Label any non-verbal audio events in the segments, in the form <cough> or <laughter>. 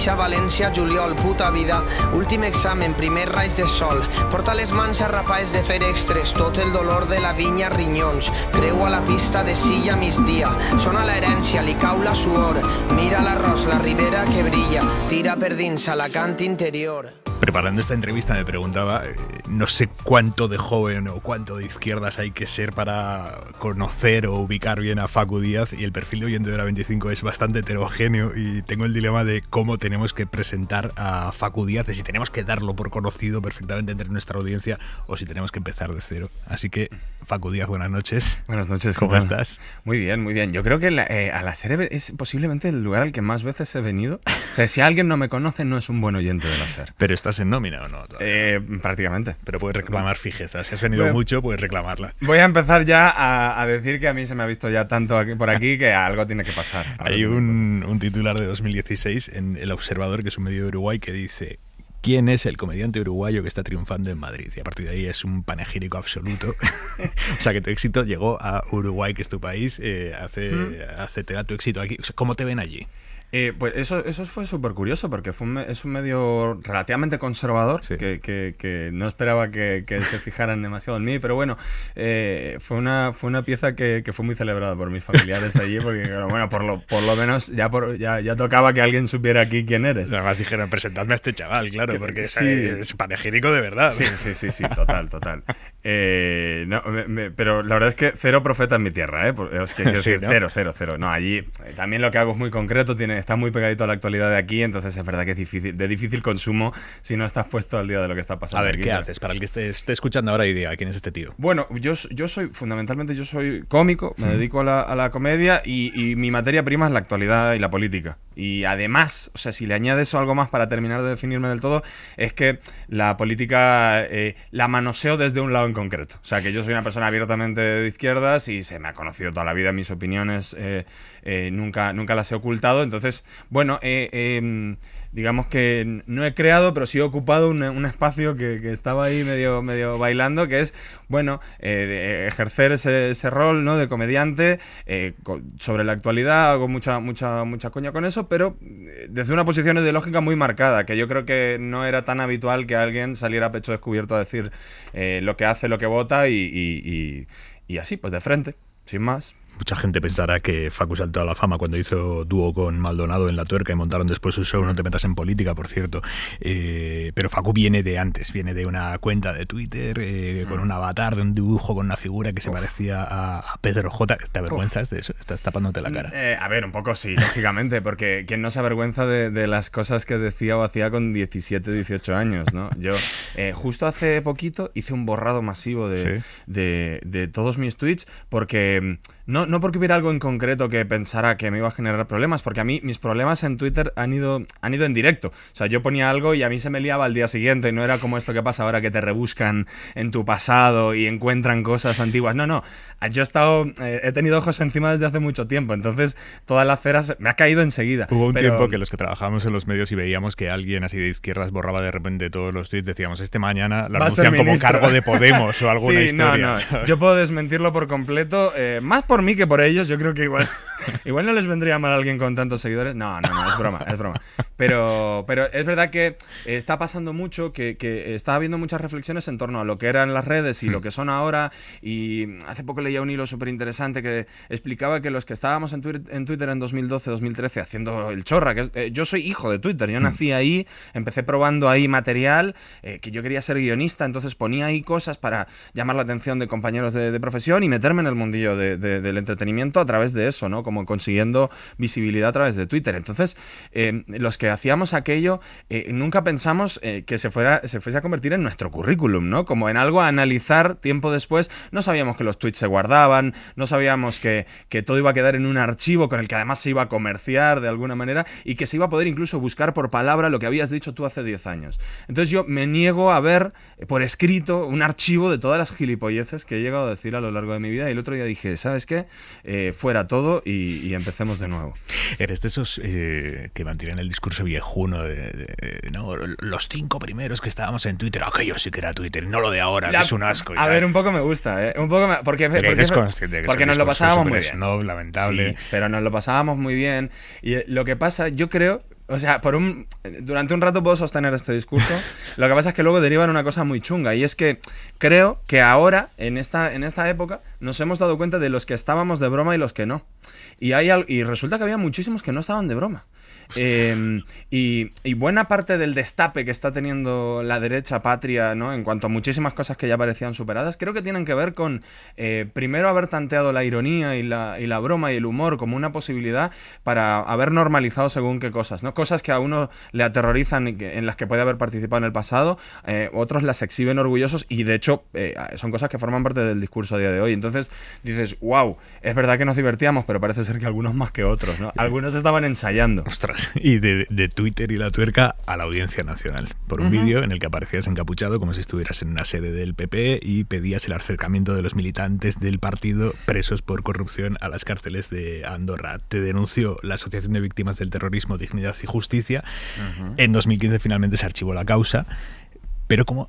Valencia València, juliol, puta vida, últim examen, primer raig de sol, porta les mans arrapades de fer extres, tot el dolor de la viña rinyons, creu a la pista de silla migdia, sona l'herència, li cau la suor, mira la l'arròs, la ribera que brilla, tira per dins a la cant interior. Preparando esta entrevista me preguntaba, eh, no sé cuánto de joven o cuánto de izquierdas hay que ser para conocer o ubicar bien a Facu Díaz y el perfil de oyente de la 25 es bastante heterogéneo y tengo el dilema de cómo te tenemos que presentar a Facu de si tenemos que darlo por conocido perfectamente entre nuestra audiencia o si tenemos que empezar de cero. Así que, Facu buenas noches. Buenas noches, ¿cómo estás? Muy bien, muy bien. Yo creo que la, eh, a la serie es posiblemente el lugar al que más veces he venido. O sea, si alguien no me conoce, no es un buen oyente de la SER. Pero estás en nómina o no? Eh, prácticamente. Pero puedes reclamar fijeza. Si has venido mucho, puedes reclamarla. Voy a empezar ya a, decir que a mí se me ha visto ya tanto aquí, por aquí que algo tiene que pasar. Hay un, un titular de 2016 en el Observador, que es un medio de Uruguay, que dice quién es el comediante uruguayo que está triunfando en Madrid. Y a partir de ahí es un panegírico absoluto. <laughs> o sea, que tu éxito llegó a Uruguay, que es tu país, eh, hace, hmm. hace te da tu éxito aquí. ¿Cómo te ven allí? Eh, pues eso, eso fue súper curioso porque fue es un medio relativamente conservador que, no esperaba que, se fijaran demasiado en mí, pero bueno, eh, fue, una, fue una pieza que, fue muy celebrada por mis familiares allí porque, bueno, por lo, por lo menos ya, ya, tocaba que alguien supiera aquí quién eres. Además dijeron, presentadme a este chaval, claro, porque eh, es, panegírico de verdad. Sí, sí, sí, sí, total, total. no, pero la verdad es que cero profeta en mi tierra, ¿eh? <laughs> cero, cero, cero. No, allí también lo que hago es muy concreto, tiene está muy pegadito a la actualidad de aquí, entonces es verdad que es difícil, de difícil consumo si no estás puesto al día de lo que está pasando. A ver, ¿qué haces? Para el que esté, esté, escuchando ahora y diga, ¿quién es este tío? Bueno, yo, yo soy, fundamentalmente yo soy cómico, me dedico a la, comedia y, y mi materia prima es la actualidad y la política. Y además, o sea, si le añades algo más para terminar de definirme del todo, es que la política eh, la manoseo desde un lado en concreto. O sea, que yo soy una persona abiertamente de izquierdas y se me ha conocido toda la vida mis opiniones, eh, eh, nunca, nunca las he ocultado. Entonces, bueno, eh em, digamos que no he creado, pero sí he ocupado un, espacio que, estaba ahí medio, medio bailando, que es, bueno, eh, ejercer ese, rol ¿no? de comediante eh, sobre la actualidad, hago mucha, mucha, mucha coña con eso, pero eh, desde una posición ideológica muy marcada, que yo creo que no era tan habitual que alguien saliera a pecho descubierto a decir lo que hace, lo que vota y, y así, pues de frente, sin más. Mucha gente pensará que Facu saltó a la fama cuando hizo dúo con Maldonado en La Tuerca y montaron después su show No te metas en política, por cierto. Eh, pero Facu viene de antes, viene de una cuenta de Twitter eh, con un avatar, de un dibujo, con una figura que se parecía a, Pedro J. ¿Te avergüenzas de eso? Estás tapándote la cara. Eh, a ver, un poco sí, lógicamente, porque ¿quién no se avergüenza de, las cosas que decía o hacía con 17, 18 años, ¿no? Yo justo hace poquito hice un borrado masivo de, de todos mis tweets porque... Mm, no, no porque hubiera algo en concreto que pensara que me iba a generar problemas, porque a mí mis problemas en Twitter han ido, han ido en directo. O sea, yo ponía algo y a mí se me liaba al día siguiente y no era como esto que pasa ahora que te rebuscan en tu pasado y encuentran cosas antiguas. No, no. Yo he estado. Eh, he tenido ojos encima desde hace mucho tiempo. Entonces, todas las ceras me ha caído enseguida. Hubo un tiempo que los que trabajábamos en los medios y veíamos que alguien así de izquierdas borraba de repente todos los tweets, decíamos, este mañana la anuncian como cargo de Podemos o <laughs> alguna sí, historia. No, no. Yo puedo desmentirlo por completo, eh, más por por mí que por ellos, yo creo que igual. Igual no les vendría mal a alguien con tantos seguidores. No, no, no, es broma, es broma. Pero, pero es verdad que está pasando mucho, que, que está habiendo muchas reflexiones en torno a lo que eran las redes y lo hmm. que son ahora. Y hace poco leía un hilo súper interesante que explicaba que los que estábamos en Twitter en, 2012, 2013 haciendo el chorra, que eh, yo soy hijo de Twitter, yo hmm. nací ahí, empecé probando ahí material, eh, que yo quería ser guionista, entonces ponía ahí cosas para llamar la atención de compañeros de, profesión y meterme en el mundillo del entretenimiento a través de eso, ¿no? como consiguiendo visibilidad a través de Twitter. Entonces, eh, los que hacíamos aquello, eh, nunca pensamos eh, que se, fuera, se fuese a convertir en nuestro currículum, ¿no? Como en algo a analizar tiempo después. No sabíamos que los tweets se guardaban, no sabíamos que, todo iba a quedar en un archivo con el que además se iba a comerciar de alguna manera y que se iba a poder incluso buscar por palabra lo que habías dicho tú hace 10 años. Entonces yo me niego a ver por escrito un archivo de todas las gilipolleces que he llegado a decir a lo largo de mi vida y el otro día dije, ¿sabes qué? fuera todo y, y, empecemos de nuevo. Eres de esos eh, que mantienen el discurso viejuno de, ¿no? los cinco primeros que estábamos en Twitter, aquello sí que era Twitter, no lo de ahora, es un asco. a ver, un poco me gusta, ¿eh? Un poco porque, porque, nos lo pasábamos muy bien. lamentable. pero nos lo pasábamos muy bien. Y eh, lo que pasa, yo creo, o sea, por un, durante un rato puedo sostener este discurso. <laughs> Lo que pasa es que luego deriva en una cosa muy chunga. Y es que creo que ahora, en esta, en esta época, nos hemos dado cuenta de los que estábamos de broma y los que no. Y, hay, y resulta que había muchísimos que no estaban de broma. Em, y, buena parte del destape que está teniendo la derecha patria, ¿no? En cuanto a muchísimas cosas que ya parecían superadas, creo que tienen que ver con eh, primero haber tanteado la ironía y la, y la broma y el humor como una posibilidad para haber normalizado según qué cosas, ¿no? Cosas que a uno le aterrorizan y en las que puede haber participado en el pasado, eh, otros las exhiben orgullosos y de hecho eh, son cosas que forman parte del discurso a día de hoy. Entonces dices, wow, es verdad que nos divertíamos, pero parece ser que algunos más que otros, ¿no? <laughs> Algunos estaban ensayando. <laughs> y de, Twitter y la tuerca a la audiencia nacional por un vídeo en el que aparecías encapuchado como si estuvieras en una sede del PP y pedías el acercamiento de los militantes del partido presos por corrupción a las cárceles de Andorra. Te denunció la Asociación de Víctimas del Terrorismo, Dignidad y Justicia. En 2015 finalmente se archivó la causa. Pero como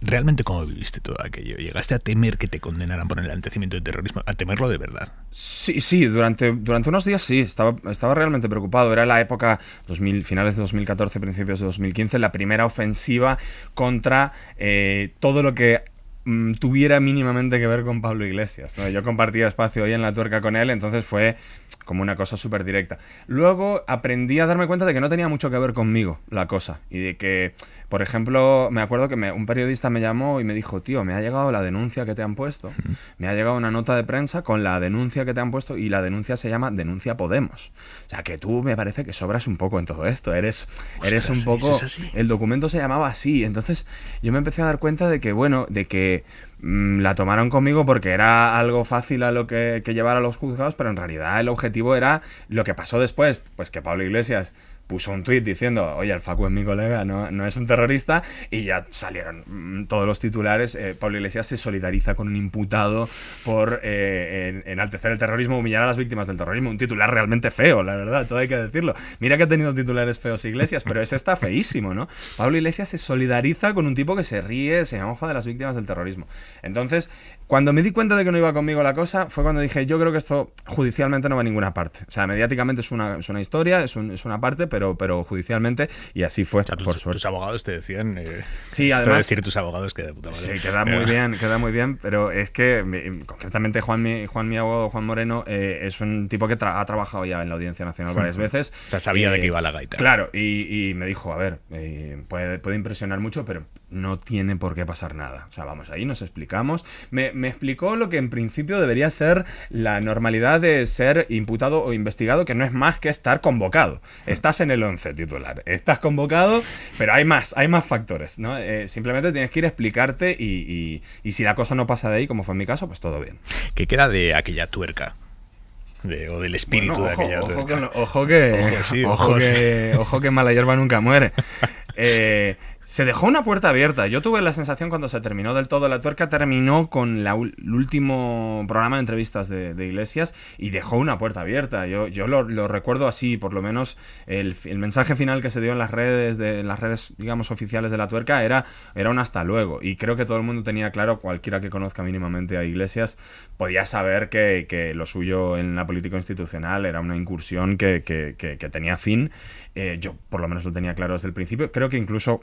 ¿Realmente cómo viviste todo aquello? ¿Llegaste a temer que te condenaran por el antecimiento de terrorismo? ¿A temerlo de verdad? Sí, sí, durante, durante unos días sí, estaba, estaba realmente preocupado. Era la época, finales de 2014, principios de 2015, la primera ofensiva contra eh, todo lo que Mm, tuviera mínimamente que ver con Pablo Iglesias. Yo compartía espacio hoy en la tuerca con él, entonces fue como una cosa súper directa. Luego aprendí a darme cuenta de que no tenía mucho que ver conmigo la cosa y de que, por ejemplo, me acuerdo que un periodista me llamó y me dijo, tío, me ha llegado la denuncia que te han puesto, me ha llegado una nota de prensa con la denuncia que te han puesto y la denuncia se llama denuncia Podemos. O sea, que tú me parece que sobras un poco en todo esto, eres, eres un poco... El documento se llamaba así, entonces yo me empecé a dar cuenta de que, bueno, de que Mm, la tomaron conmigo porque era algo fácil a lo que, que llevar a los juzgados, pero en realidad el objetivo era lo que pasó después, pues que Pablo Iglesias puso un tuit diciendo, oye, el Facu es mi colega, no, es un terrorista, y ya salieron mm, todos los titulares. Eh, Pablo Iglesias se solidariza con un imputado por eh, enaltecer el terrorismo, humillar a las víctimas del terrorismo. Un titular realmente feo, la verdad, todo hay que decirlo. Mira que ha tenido titulares feos Iglesias, pero ese está feísimo, ¿no? Pablo Iglesias se solidariza con un tipo que se ríe, se enoja de las víctimas del terrorismo. Entonces, cuando me di cuenta de que no iba conmigo la cosa, fue cuando dije, yo creo que esto judicialmente no va a ninguna parte. O sea, mediáticamente es una, es una historia, es, es una parte, pero, pero judicialmente, y así fue, por tus, suerte. Tus abogados te decían... Eh, sí, además... decir tus abogados que de puta madre. Sí, queda muy eh. bien, queda muy bien, pero es que concretamente Juan, mi, Juan, mi abogado, Juan Moreno, eh, es un tipo que ha trabajado ya en la Audiencia Nacional varias veces. O sea, sabía de qué iba la gaita. Claro, y, y me dijo, a ver, puede, puede impresionar mucho, pero no tiene por qué pasar nada. O sea, vamos, ahí nos explicamos. Me, explicó lo que en principio debería ser la normalidad de ser imputado o investigado, que no es más que estar convocado. Estás en el 11 titular, estás convocado, pero hay más, hay más factores, ¿no? Eh, simplemente tienes que ir a explicarte y, si la cosa no pasa de ahí, como fue en mi caso, pues todo bien. ¿Qué queda de aquella tuerca? o del espíritu de aquella ojo que, ojo que, ojo, que, ojo que mala hierba nunca muere. <laughs> Eh, se dejó una puerta abierta. Yo tuve la sensación cuando se terminó del todo la tuerca, terminó con el último programa de entrevistas de, Iglesias y dejó una puerta abierta. Yo, yo lo, recuerdo así, por lo menos el, mensaje final que se dio en las redes, de, las redes, digamos, oficiales de la tuerca era, era un hasta luego. Y creo que todo el mundo tenía claro, cualquiera que conozca mínimamente a Iglesias, podía saber que, lo suyo en la política institucional era una incursión que, tenía fin. Eh, yo por lo menos lo tenía claro desde el principio. Creo que incluso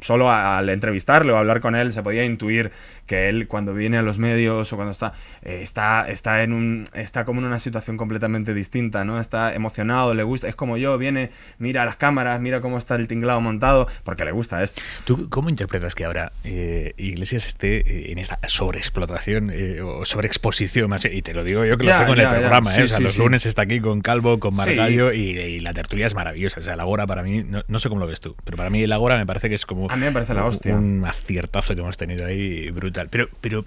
solo al entrevistarle o hablar con él se podía intuir que él cuando viene a los medios o cuando está eh, está está en un está como en una situación completamente distinta no está emocionado le gusta es como yo viene mira las cámaras mira cómo está el tinglado montado porque le gusta es tú cómo interpretas que ahora eh, Iglesias esté eh, en esta sobreexplotación o sobreexposición más y te lo digo yo que lo tengo en el programa los lunes está aquí con Calvo con Margallo y, la tertulia es maravillosa o sea la Gora para mí no, sé cómo lo ves tú pero para mí la Gora me parece que es como. A mí me parece la hostia. Un aciertazo que hemos tenido ahí brutal. Pero, pero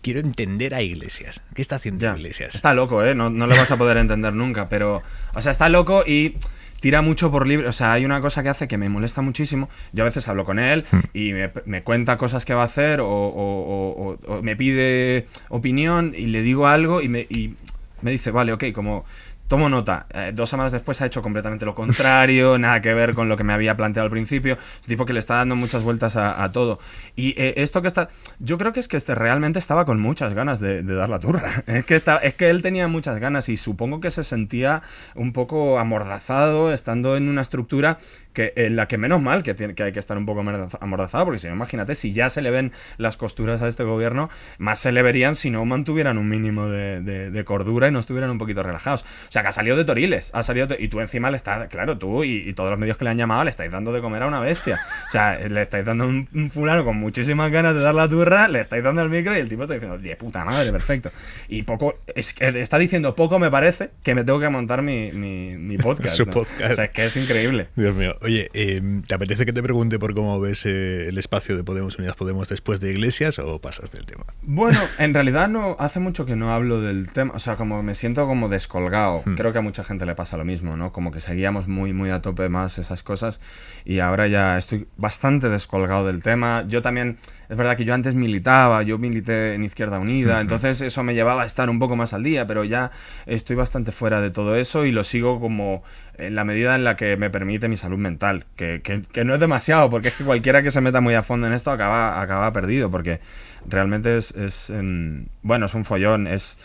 quiero entender a Iglesias. ¿Qué está haciendo Iglesias? Está loco, ¿eh? No, no lo vas a poder entender nunca, pero. O sea, está loco y tira mucho por libre. O sea, hay una cosa que hace que me molesta muchísimo. Yo a veces hablo con él hmm. y me, cuenta cosas que va a hacer o, me pide opinión y le digo algo y me, y me dice, vale, ok, como Tomo nota. Eh, dos semanas después ha hecho completamente lo contrario, <laughs> nada que ver con lo que me había planteado al principio. tipo que le está dando muchas vueltas a, todo. Y eh, esto que está. Yo creo que es que este realmente estaba con muchas ganas de, dar la turra. <laughs> que, es que él tenía muchas ganas y supongo que se sentía un poco amordazado estando en una estructura que, en la que menos mal que, tiene, que hay que estar un poco amordazado porque si no, imagínate, si ya se le ven las costuras a este gobierno, más se le verían si no mantuvieran un mínimo de, de, cordura y no estuvieran un poquito relajados. O sea, que ha salido de Toriles, ha salido de, y tú encima le estás, claro, tú y, todos los medios que le han llamado le estáis dando de comer a una bestia. O sea, le estáis dando un, fulano con muchísimas ganas de dar la turra, le estáis dando el micro y el tipo está diciendo, de puta madre, perfecto. Y poco, es que está diciendo, poco me parece que me tengo que montar mi, mi, <laughs> podcast. Su podcast. O sea, es que es increíble. Dios mío. Oye, em, ¿te apetece que te pregunte por cómo ves eh, el espacio de Podemos Unidas Podemos después de Iglesias o pasas del tema? Bueno, en realidad no hace mucho que no hablo del tema, o sea, como me siento como descolgado. Hmm. Creo que a mucha gente le pasa lo mismo, ¿no? Como que seguíamos muy muy a tope más esas cosas y ahora ya estoy bastante descolgado del tema. Yo también es verdad que yo antes militaba, yo milité en Izquierda Unida, hmm. entonces eso me llevaba a estar un poco más al día, pero ya estoy bastante fuera de todo eso y lo sigo como en la medida en la que me permite mi salud mental, que, no es demasiado, porque es que cualquiera que se meta muy a fondo en esto acaba, acaba perdido, porque realmente es, em, bueno, es un follón, es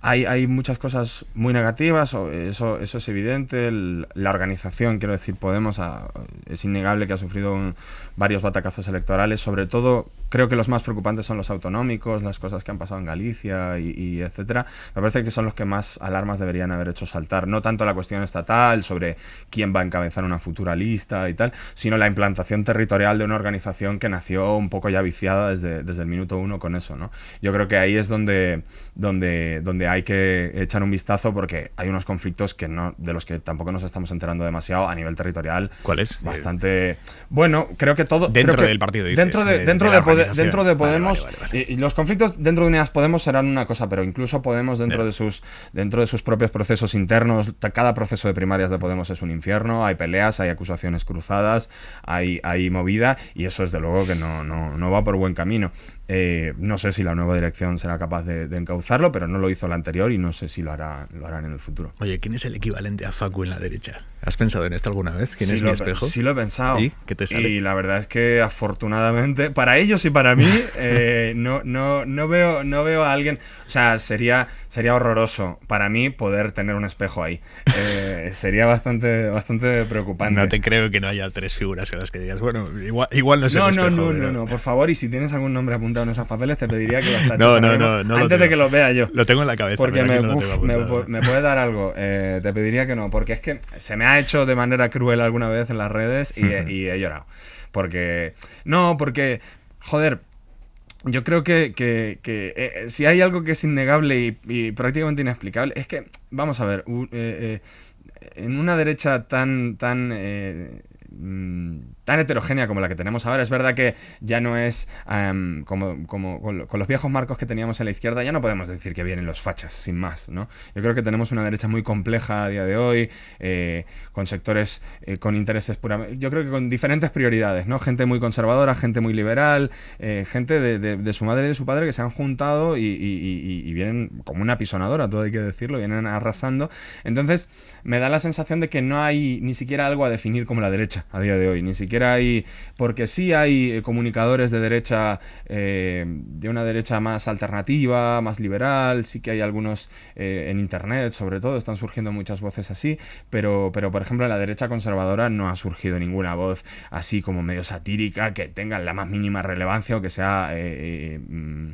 hay, muchas cosas muy negativas, eso, eso es evidente. la organización, quiero decir, Podemos es innegable que ha sufrido varios batacazos electorales. Sobre todo, creo que los más preocupantes son los autonómicos, las cosas que han pasado en Galicia y, y etcétera. Me parece que son los que más alarmas deberían haber hecho saltar. No tanto la cuestión estatal sobre quién va a encabezar una futura lista y tal, sino la implantación territorial de una organización que nació un poco ya viciada desde, desde el minuto uno con eso. ¿no? Yo creo que ahí es donde, donde, donde hay que echar un vistazo porque hay unos conflictos que no, de los que tampoco nos estamos enterando demasiado a nivel territorial. ¿Cuál es? Bastante. Bueno, creo que todo. Dentro del partido. dentro de, dentro, de, Podemos. y, los conflictos dentro de Unidas Podemos serán una cosa, pero incluso Podemos dentro de sus dentro de sus propios procesos internos, cada proceso de primarias de Podemos es un infierno. Hay peleas, hay acusaciones cruzadas, hay, hay movida y eso es de luego que no, no va por buen camino. Eh, no sé si la nueva dirección será capaz de, encauzarlo, pero no lo hizo la anterior y no sé si lo, hará, lo harán en el futuro. Oye, ¿quién es el equivalente a Facu en la derecha? ¿Has pensado en esto alguna vez? ¿Quién es mi espejo? Sí lo he pensado. ¿Y la verdad es que afortunadamente, para ellos y para mí, <laughs> eh, no, no, no, veo, no veo a alguien... O sea, sería, sería horroroso para mí poder tener un espejo ahí. Eh, sería bastante, bastante preocupante. No te creo que no haya tres figuras en las que digas, bueno, igual, igual no sé no, No, no, no, no, por favor, y si tienes algún nombre apuntado en esos papeles, te pediría que los <laughs> antes de que los vea yo. Lo tengo en la cabeza. Porque me, puede dar algo. Eh, te pediría que no, porque es que se me ha hecho de manera cruel alguna vez en las redes y, he llorado. Porque, no, porque, joder, yo creo que, eh, eh, si hay algo que es innegable y, prácticamente inexplicable, es que, vamos a ver, en una derecha tan, tan mm, tan heterogénea como la que tenemos ahora. Es verdad que ya no es em, como, con, los viejos marcos que teníamos en la izquierda, ya no podemos decir que vienen los fachas, sin más, ¿no? Yo creo que tenemos una derecha muy compleja a día de hoy, eh, con sectores eh, con intereses puramente... Yo creo que con diferentes prioridades, ¿no? Gente muy conservadora, gente muy liberal, eh, gente de, de, su madre y de su padre que se han juntado y, y vienen como una pisonadora, todo hay que decirlo, vienen arrasando. Entonces, me da la sensación de que no hay ni siquiera algo a definir como la derecha a día de hoy, ni siquiera porque sí hay eh, comunicadores de derecha, eh, de una derecha más alternativa, más liberal, sí que hay algunos eh, en Internet, sobre todo, están surgiendo muchas voces así, pero, pero por ejemplo en la derecha conservadora no ha surgido ninguna voz así como medio satírica que tenga la más mínima relevancia o que sea mm,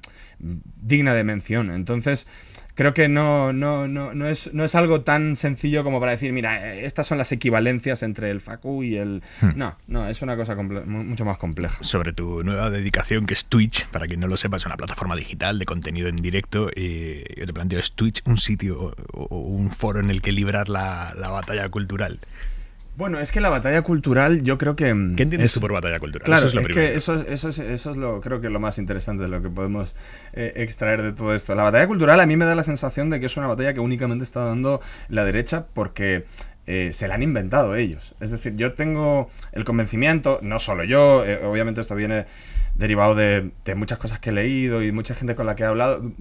digna de mención. Entonces, creo que no, no, no, no, es, no es algo tan sencillo como para decir, mira, eh, estas son las equivalencias entre el Facu y el... Hmm. No, no, es una cosa mucho más compleja. Sobre tu nueva dedicación que es Twitch, para quien no lo sepa, es una plataforma digital de contenido en directo. y yo te planteo, ¿es Twitch un sitio o, un foro en el que librar la, la batalla cultural? Bueno, es que la batalla cultural, yo creo que. Mm, ¿Qué entiendes es, tú por batalla cultural? Claro, eso es lo es Que eso, es, lo, creo que lo más interesante de lo que podemos eh, extraer de todo esto. La batalla cultural a mí me da la sensación de que es una batalla que únicamente está dando la derecha porque. Eh, se la han inventado ellos. Es decir, yo tengo el convencimiento, no solo yo, eh, obviamente esto viene derivado de, muchas cosas que he leído y mucha gente con la que he hablado,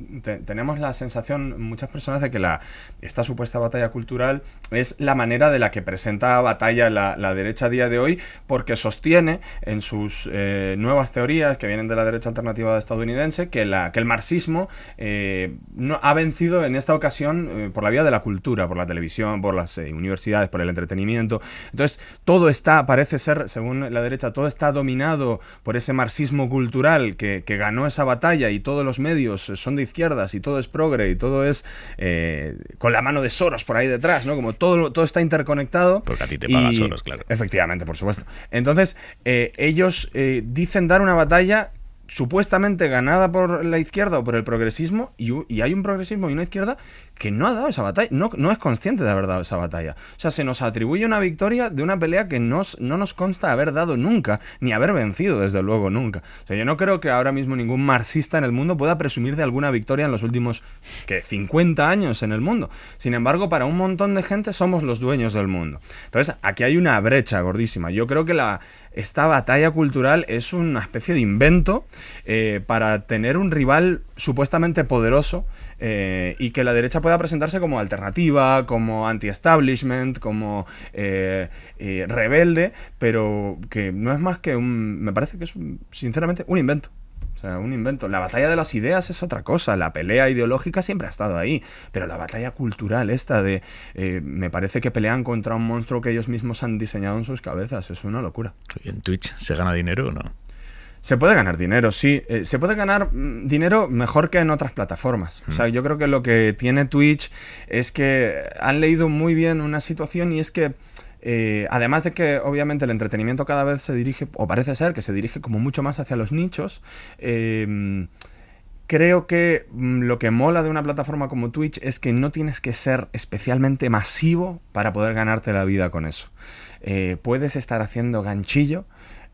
tenemos la sensación, muchas personas, de que la, esta supuesta batalla cultural es la manera de la que presenta batalla la, derecha a día de hoy, porque sostiene en sus eh, nuevas teorías que vienen de la derecha alternativa estadounidense que, la, que el marxismo eh, no, ha vencido en esta ocasión eh, por la vía de la cultura, por la televisión, por las universidades, por el entretenimiento. Entonces, todo está, parece ser, según la derecha, todo está dominado por ese marxismo cultural que, ganó esa batalla y todos los medios son de izquierdas y todo es progre y todo es eh, con la mano de Soros por ahí detrás, ¿no? Como todo, todo está interconectado. Porque a ti te paga Soros, claro. Efectivamente, por supuesto. Entonces, eh, ellos eh, dicen dar una batalla supuestamente ganada por la izquierda o por el progresismo, y, hay un progresismo y una izquierda que no ha dado esa batalla, no, no es consciente de haber dado esa batalla. O sea, se nos atribuye una victoria de una pelea que no nos consta haber dado nunca, ni haber vencido, desde luego, nunca. O sea, yo no creo que ahora mismo ningún marxista en el mundo pueda presumir de alguna victoria en los últimos, que 50 años en el mundo. Sin embargo, para un montón de gente somos los dueños del mundo. Entonces, aquí hay una brecha gordísima. Yo creo que la, esta batalla cultural es una especie de invento eh, para tener un rival supuestamente poderoso eh, y que la derecha pueda presentarse como alternativa, como anti-establishment, como eh, rebelde, pero que no es más que un, me parece que es sinceramente un invento sea, un invento. La batalla de las ideas es otra cosa, la pelea ideológica siempre ha estado ahí, pero la batalla cultural esta de, eh, me parece que pelean contra un monstruo que ellos mismos han diseñado en sus cabezas, es una locura. en Twitch se gana dinero o no? Se puede ganar dinero, sí. Eh, se puede ganar mm, dinero mejor que en otras plataformas. O sea, mm. yo creo que lo que tiene Twitch es que han leído muy bien una situación y es que eh, además de que obviamente el entretenimiento cada vez se dirige, o parece ser que se dirige como mucho más hacia los nichos, eh, creo que mm, lo que mola de una plataforma como Twitch es que no tienes que ser especialmente masivo para poder ganarte la vida con eso. Eh, puedes estar haciendo ganchillo.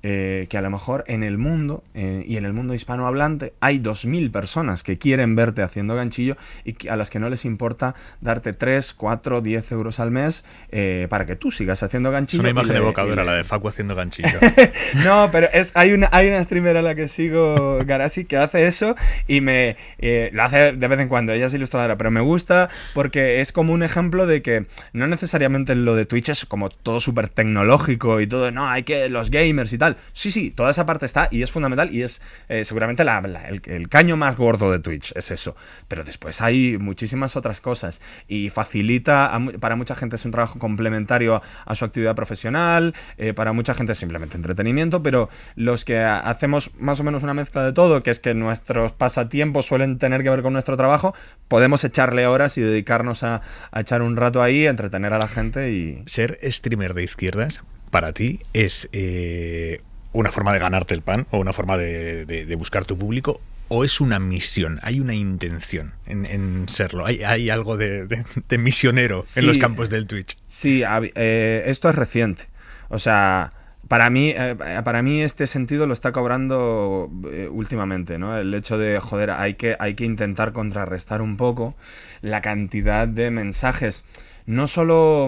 Eh, que a lo mejor en el mundo eh, y en el mundo hispanohablante hay 2.000 personas que quieren verte haciendo ganchillo y a las que no les importa darte 3, 4, 10 euros al mes eh, para que tú sigas haciendo ganchillo. Es una imagen evocadora la de Facu haciendo ganchillo. <laughs> no, pero es, hay, una, hay una streamer a la que sigo, Garasi, que hace eso y me lo hace de vez en cuando, ella es ilustradora, pero me gusta porque es como un ejemplo de que no necesariamente lo de Twitch es como todo súper tecnológico y todo, no, hay que los gamers y tal Sí, sí, toda esa parte está y es fundamental y es eh, seguramente la, el, caño más gordo de Twitch, es eso. Pero después hay muchísimas otras cosas y facilita, para mucha gente es un trabajo complementario a, su actividad profesional, eh, para mucha gente es simplemente entretenimiento, pero los que hacemos más o menos una mezcla de todo, que es que nuestros pasatiempos suelen tener que ver con nuestro trabajo, podemos echarle horas y dedicarnos a, a echar un rato ahí, entretener a la gente y... Ser streamer de izquierdas para ti es eh, una forma de ganarte el pan o una forma de, buscar tu público o es una misión, hay una intención en, serlo, hay, hay, algo de, misionero en los campos del Twitch. Sí, eh, esto es reciente. O sea, para mí, eh, para mí este sentido lo está cobrando últimamente, ¿no? El hecho de, joder, hay que, hay que intentar contrarrestar un poco la cantidad de mensajes. No solo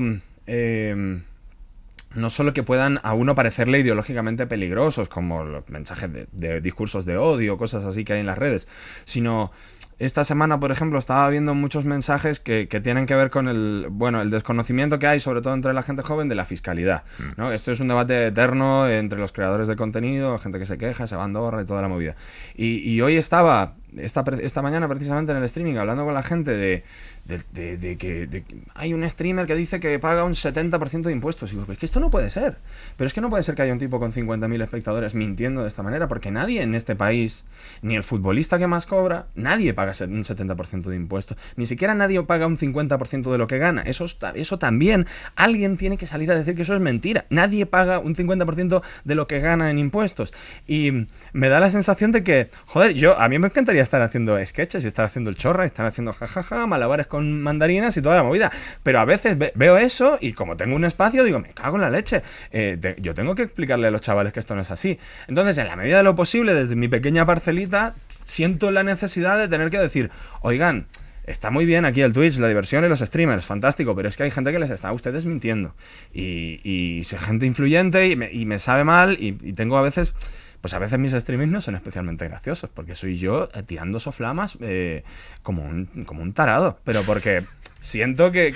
no solo que puedan a uno parecerle ideológicamente peligrosos, como los mensajes de, discursos de odio, cosas así que hay en las redes, sino esta semana, por ejemplo, estaba viendo muchos mensajes que, tienen que ver con el, bueno, el desconocimiento que hay, sobre todo entre la gente joven, de la fiscalidad. Mm. ¿no? Esto es un debate eterno entre los creadores de contenido, gente que se queja, se abandona y toda la movida. Y, hoy estaba, esta mañana precisamente en el streaming, hablando con la gente de de, que hay un streamer que dice que paga un 70% de impuestos. Y digo, es que esto no puede ser. Pero es que no puede ser que haya un tipo con 50.000 espectadores mintiendo de esta manera, porque nadie en este país, ni el futbolista que más cobra, nadie paga un 70% de impuestos. Ni siquiera nadie paga un 50% de lo que gana. Eso, eso también, alguien tiene que salir a decir que eso es mentira. Nadie paga un 50% de lo que gana en impuestos. Y me da la sensación de que, joder, yo a mí me encantaría estar haciendo sketches y estar haciendo el chorra, y estar haciendo jajaja, malabares con mandarinas y toda la movida. Pero a veces veo eso y como tengo un espacio, digo, me cago en la leche. Eh, yo tengo que explicarle a los chavales que esto no es así. Entonces, en la medida de lo posible, desde mi pequeña parcelita, siento la necesidad de tener que decir, oigan, está muy bien aquí el Twitch, la diversión y los streamers, fantástico, pero es que hay gente que les está a ustedes mintiendo. Y, y gente influyente y me, sabe mal y, tengo a veces pues a veces mis streamings no son especialmente graciosos, porque soy yo eh, tirando soflamas eh, como, un, como un tarado, pero porque siento que...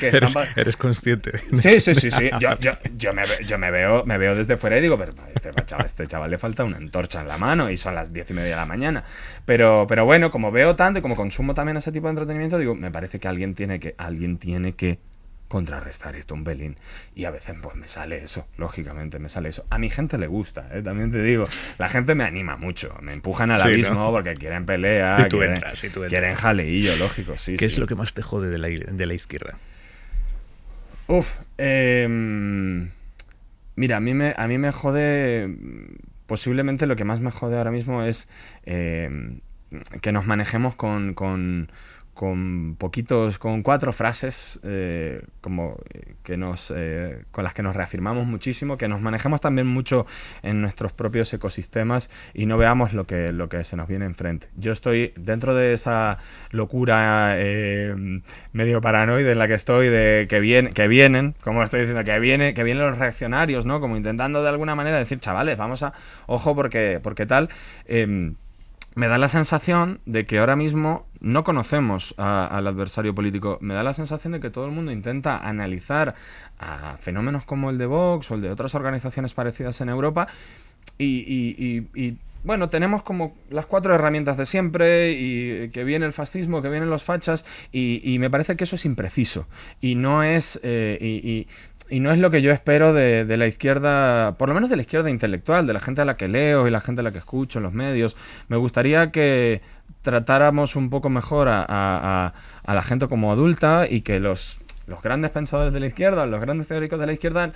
eres, consciente. Sí, sí, sí, sí. Yo, yo, me, veo, me veo desde fuera y digo, pero este chaval, este chaval le falta una antorcha en la mano y son las diez y media de la mañana. Pero, pero bueno, como veo tanto y como consumo también ese tipo de entretenimiento, digo, me parece que alguien tiene que, alguien tiene que contrarrestar esto un pelín. Y a veces pues me sale eso, lógicamente me sale eso. A mi gente le gusta, ¿eh? también te digo, la gente me anima mucho, me empujan al abismo porque quieren pelea, y quieren, entras, y tú jaleillo, lógico, sí. ¿Qué es lo que más te jode de la, izquierda? Uf, em, mira, a mí, me, a mí me jode, posiblemente lo que más me jode ahora mismo es em, que nos manejemos con, con con poquitos, con cuatro frases eh, como eh, que nos, eh, con las que nos reafirmamos muchísimo, que nos manejamos también mucho en nuestros propios ecosistemas y no veamos lo que, lo que se nos viene enfrente. Yo estoy dentro de esa locura medio paranoide en la que estoy, de que, viene, que vienen, como estoy diciendo, que, viene, que vienen los reaccionarios, ¿no? Como intentando de alguna manera decir, chavales, vamos a, ojo porque, porque tal em, me da la sensación de que ahora mismo no conocemos al adversario político. Me da la sensación de que todo el mundo intenta analizar a fenómenos como el de Vox o el de otras organizaciones parecidas en Europa y, y bueno, tenemos como las cuatro herramientas de siempre y que viene el fascismo, que vienen los fachas y, me parece que eso es impreciso y no es... Eh, y, no es lo que yo espero de, la izquierda, por lo menos de la izquierda intelectual, de la gente a la que leo y la gente a la que escucho en los medios. Me gustaría que tratáramos un poco mejor a la gente como adulta y que los los grandes pensadores de la izquierda, los grandes teóricos de la izquierda,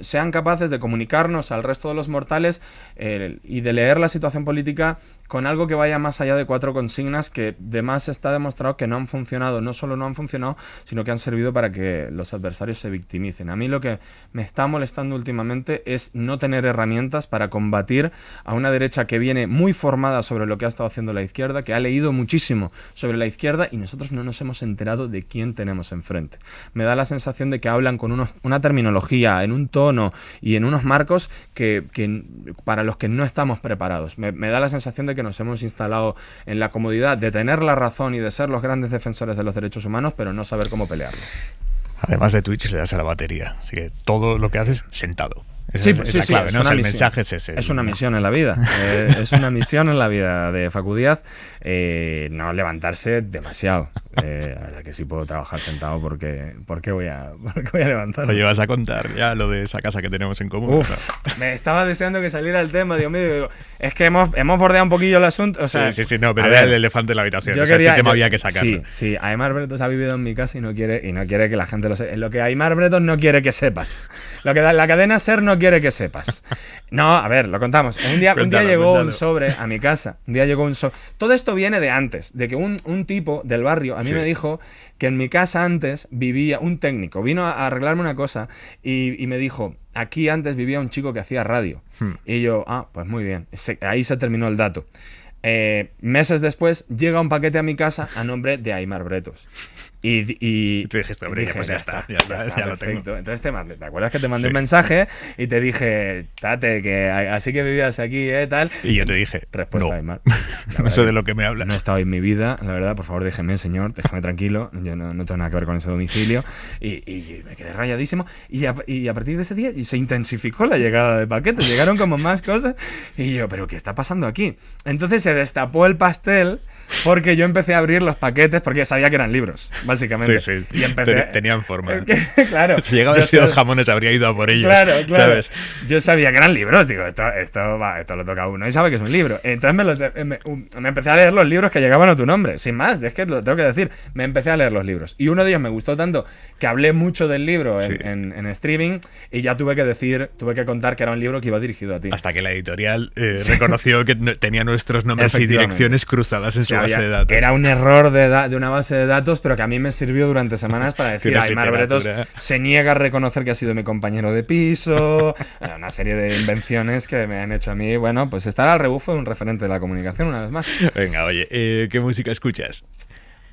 sean capaces de comunicarnos al resto de los mortales eh, y de leer la situación política con algo que vaya más allá de cuatro consignas que además está demostrado que no han funcionado. No solo no han funcionado, sino que han servido para que los adversarios se victimicen. A mí lo que me está molestando últimamente es no tener herramientas para combatir a una derecha que viene muy formada sobre lo que ha estado haciendo la izquierda, que ha leído muchísimo sobre la izquierda y nosotros no nos hemos enterado de quién tenemos enfrente me da la sensación de que hablan con una terminología, en un tono y en unos marcos que, para los que no estamos preparados. Me, me, da la sensación de que nos hemos instalado en la comodidad de tener la razón y de ser los grandes defensores de los derechos humanos, pero no saber cómo pelearlo. Además de Twitch le das a la batería, así que todo lo que haces sentado sí, sí, Es el mensaje es ese. Es una misión en la vida. <laughs> Eh, es una misión en la vida de Facudiaz eh, no levantarse demasiado. Eh, la verdad que sí puedo trabajar sentado porque, porque, voy, a, <laughs> porque voy a levantar. Lo llevas a contar ya lo de esa casa que tenemos en común. me estaba deseando que saliera el tema, Dios mío. es que hemos, hemos bordeado un poquillo el asunto. O sea, sí, sí, sí, no, pero era el elefante en la habitación. Yo este quería, este tema había que sacarlo. Sí, sí. Aymar Bretos ha vivido en mi casa y no quiere, y no quiere que la gente lo sepa. Lo que Aymar Bretos no quiere que sepas. Lo que la cadena Ser no quiere que sepas. No, a ver, lo contamos. Un día, llegó un sobre a mi casa. Un día llegó un sobre. Todo esto viene de antes, de que un, tipo del barrio a mí me dijo que en mi casa antes vivía un técnico. Vino a arreglarme una cosa y, me dijo, aquí antes vivía un chico que hacía radio. Hmm. Y yo, ah, pues muy bien. ahí se terminó el dato. Eh, meses después llega un paquete a mi casa a nombre de Aymar Bretos. Y, tú dijiste, pues ya, está, ya, Lo tengo. Entonces te mandé, ¿te acuerdas que te mandé un mensaje y te dije, Tate, que así que vivías aquí, ¿eh? Tal. Y yo te dije, respuesta, no. <laughs> sé eso de lo que me hablas. No he estado en mi vida, la verdad, por favor, déjeme, señor, déjame tranquilo, yo no, no tengo nada que ver con ese domicilio. Y, me quedé rayadísimo. y a, partir de ese día se intensificó la llegada de paquetes, llegaron como más cosas. Y yo, ¿pero qué está pasando aquí? Entonces se destapó el pastel porque yo empecé a abrir los paquetes porque sabía que eran libros, básicamente. Sí, sí. Y empecé... Tenían forma. <laughs> claro. Si llegaba sido jamones, habría ido a por ellos. Claro, claro. ¿sabes? Yo sabía que eran libros. Digo, esto, esto lo toca a uno y sabe que es un libro. Entonces me, los, eh, um, me, empecé a leer los libros que llegaban a tu nombre. Sin más, es que lo tengo que decir. Me empecé a leer los libros. Y uno de ellos me gustó tanto que hablé mucho del libro en, streaming y ya tuve que decir, tuve que contar que era un libro que iba dirigido a ti. Hasta que la editorial eh, reconoció que tenía nuestros nombres y direcciones cruzadas en su era un error de, una base de datos, pero que a mí me sirvió durante semanas para decir, ay, Marbretos se niega a reconocer que ha sido mi compañero de piso, <laughs> eh, una serie de invenciones que me han hecho a mí, bueno, pues estar al rebufo de un referente de la comunicación una vez más. Venga, oye, eh, ¿qué música escuchas?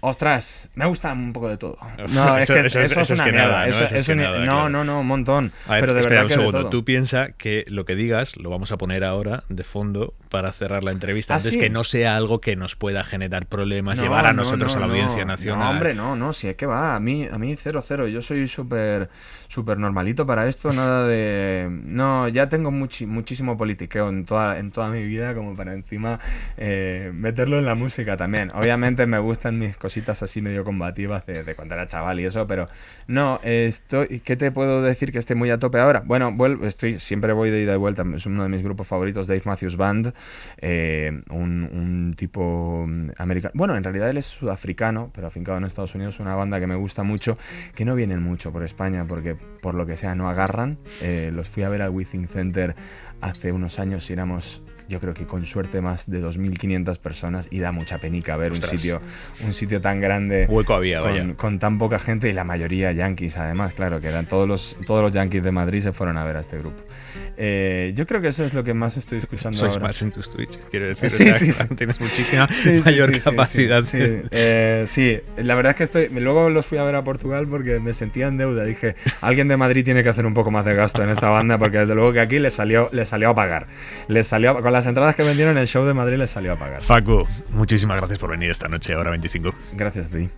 Ostras, me gusta un poco de todo. <laughs> No, es que eso, es, No, no, no, un montón. pero de verdad que Tú piensas que lo que digas lo vamos a poner ahora de fondo para cerrar la entrevista. Ah, antes que no sea algo que nos pueda generar problemas, llevar a nosotros a la audiencia nacional. No, hombre, no, no, si es que va. A mí, a mí cero, cero. Yo soy súper súper normalito para esto. Nada de. No, ya tengo muchísimo politiqueo en toda, en toda mi vida, como para encima eh, meterlo en la música también. Obviamente me gustan mis cositas así medio combativas de, cuando era chaval y eso, pero no, estoy, ¿qué te puedo decir que esté muy a tope ahora? Bueno, vuelvo, estoy, siempre voy de ida y vuelta, es uno de mis grupos favoritos, Dave Matthews Band, eh, un, tipo mm, americano, bueno, en realidad él es sudafricano, pero afincado en Estados Unidos, una banda que me gusta mucho, que no vienen mucho por España, porque por lo que sea no agarran, eh, los fui a ver al Within Center hace unos años éramos yo creo que con suerte más de 2.500 personas y da mucha penica ver un sitio un sitio tan grande hueco había con, tan poca gente y la mayoría yankees además claro que eran todos los todos los yankees de Madrid se fueron a ver a este grupo eh, yo creo que eso es lo que más estoy escuchando sois más en tus tweets quiero decir sí, sí, <laughs> tienes muchísima mayor capacidad eh, sí, la verdad es que estoy luego los fui a ver a Portugal porque me sentía en deuda dije alguien de Madrid tiene que hacer un poco más de gasto en esta banda porque desde luego que aquí le salió salió a pagar. salió con las entradas que vendieron el show de Madrid les salió a pagar. Facu, muchísimas gracias por venir esta noche, ahora 25. Gracias a ti.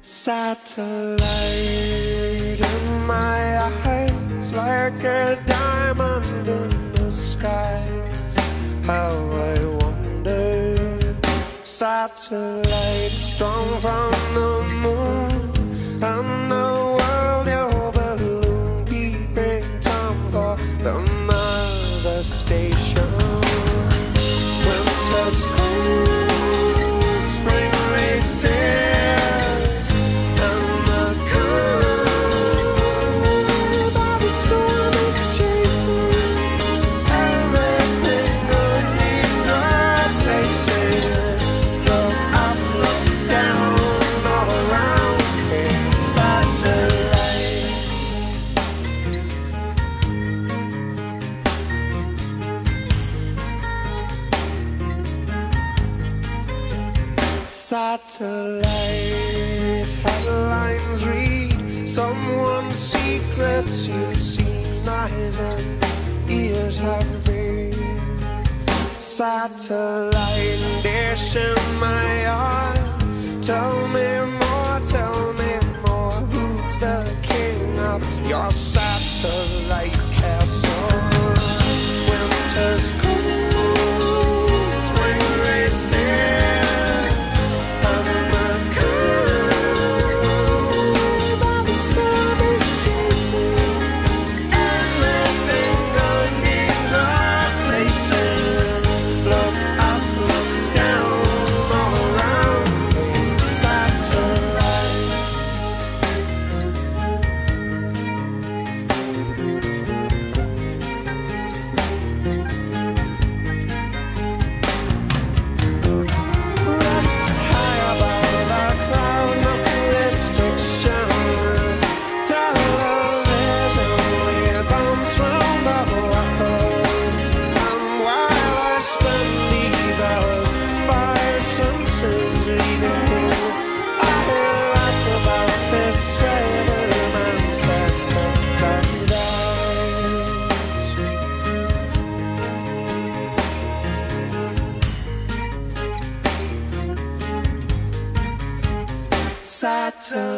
and ears have been Satellite dish in my eye. Tell me more, tell me more. Who's the king of your satellite? so